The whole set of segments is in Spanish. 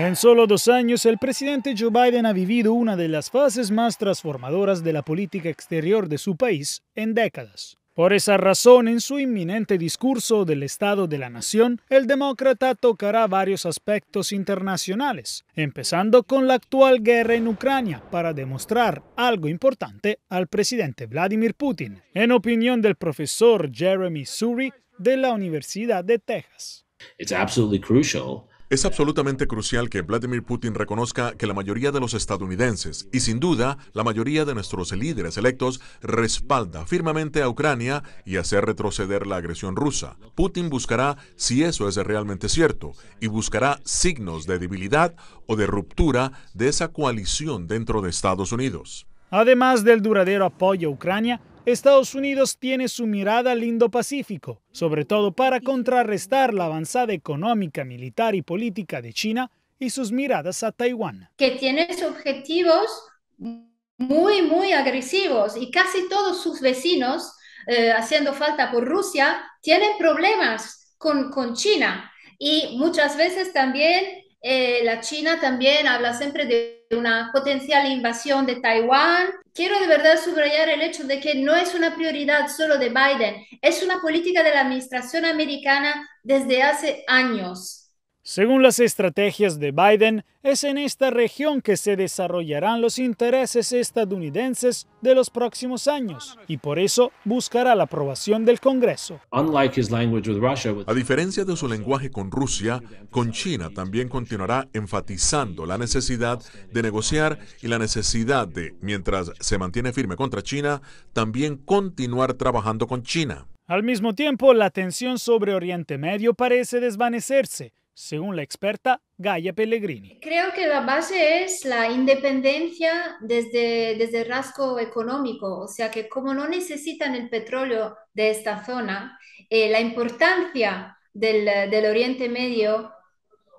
En solo dos años, el presidente Joe Biden ha vivido una de las fases más transformadoras de la política exterior de su país en décadas. Por esa razón, en su inminente discurso del Estado de la Nación, el demócrata tocará varios aspectos internacionales, empezando con la actual guerra en Ucrania, para demostrar algo importante al presidente Vladimir Putin, en opinión del profesor Jeremy Suri de la Universidad de Texas. It's absolutely crucial es absolutamente crucial que Vladimir Putin reconozca que la mayoría de los estadounidenses, y sin duda la mayoría de nuestros líderes electos, respalda firmemente a Ucrania y hacer retroceder la agresión rusa. Putin buscará si eso es realmente cierto y buscará signos de debilidad o de ruptura de esa coalición dentro de Estados Unidos. Además del duradero apoyo a Ucrania, Estados Unidos tiene su mirada al Indo-Pacífico, sobre todo para contrarrestar la avanzada económica, militar y política de China y sus miradas a Taiwán. Que tiene objetivos muy, muy agresivos y casi todos sus vecinos, eh, haciendo falta por Rusia, tienen problemas con, China. Y muchas veces también eh, la China también habla siempre de una potencial invasión de Taiwán quiero de verdad subrayar el hecho de que no es una prioridad solo de Biden, es una política de la administración americana desde hace años. Según las estrategias de Biden, es en esta región que se desarrollarán los intereses estadounidenses de los próximos años y por eso buscará la aprobación del Congreso. A diferencia de su lenguaje con Rusia, con China también continuará enfatizando la necesidad de negociar y la necesidad de, mientras se mantiene firme contra China, también continuar trabajando con China. Al mismo tiempo, la tensión sobre Oriente Medio parece desvanecerse según la experta Gaia Pellegrini. Creo que la base es la independencia desde, el rasgo económico, o sea que como no necesitan el petróleo de esta zona, eh, la importancia del, del, Oriente Medio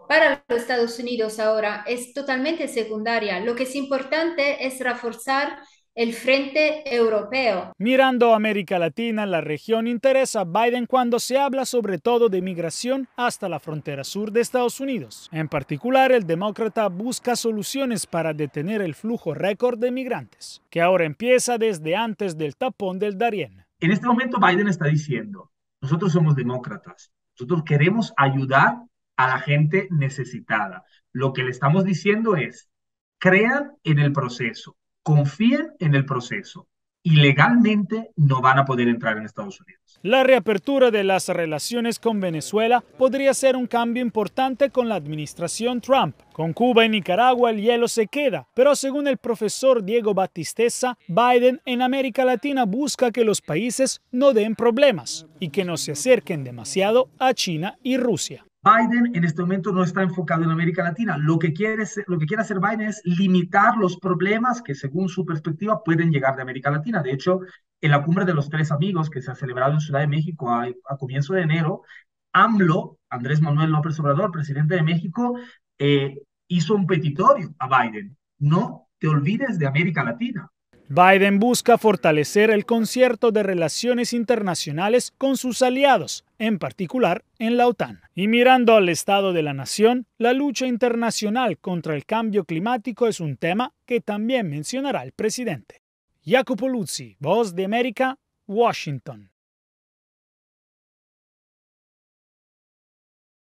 para los Estados Unidos ahora es totalmente secundaria. Lo que es importante es reforzar el Frente Europeo. Mirando a América Latina, la región interesa a Biden cuando se habla sobre todo de migración hasta la frontera sur de Estados Unidos. En particular, el demócrata busca soluciones para detener el flujo récord de migrantes, que ahora empieza desde antes del tapón del Darién. En este momento Biden está diciendo, nosotros somos demócratas, nosotros queremos ayudar a la gente necesitada. Lo que le estamos diciendo es, crean en el proceso, confíen en el proceso Ilegalmente no van a poder entrar en Estados Unidos. La reapertura de las relaciones con Venezuela podría ser un cambio importante con la administración Trump. Con Cuba y Nicaragua el hielo se queda, pero según el profesor Diego Batisteza, Biden en América Latina busca que los países no den problemas y que no se acerquen demasiado a China y Rusia. Biden en este momento no está enfocado en América Latina. Lo que, quiere, lo que quiere hacer Biden es limitar los problemas que, según su perspectiva, pueden llegar de América Latina. De hecho, en la cumbre de los tres amigos que se ha celebrado en Ciudad de México a, comienzo de enero, AMLO, Andrés Manuel López Obrador, presidente de México, eh, hizo un petitorio a Biden. No te olvides de América Latina. Biden busca fortalecer el concierto de relaciones internacionales con sus aliados, en particular en la OTAN. Y mirando al estado de la nación, la lucha internacional contra el cambio climático es un tema que también mencionará el presidente. Jacopo Luzzi, Voz de América, Washington.